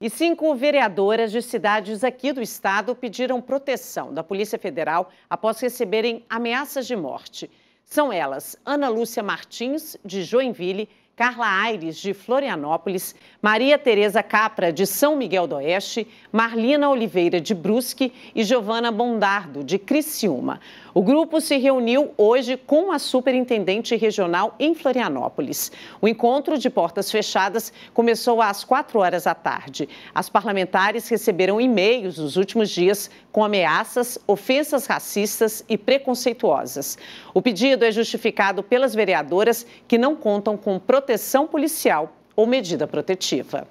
E cinco vereadoras de cidades aqui do estado pediram proteção da Polícia Federal após receberem ameaças de morte. São elas Ana Lúcia Martins, de Joinville, Carla Aires, de Florianópolis, Maria Tereza Capra, de São Miguel do Oeste, Marlina Oliveira, de Brusque e Giovana Bondardo, de Criciúma. O grupo se reuniu hoje com a superintendente regional em Florianópolis. O encontro de portas fechadas começou às 4 horas da tarde. As parlamentares receberam e-mails nos últimos dias com ameaças, ofensas racistas e preconceituosas. O pedido é justificado pelas vereadoras que não contam com proteção proteção policial ou medida protetiva.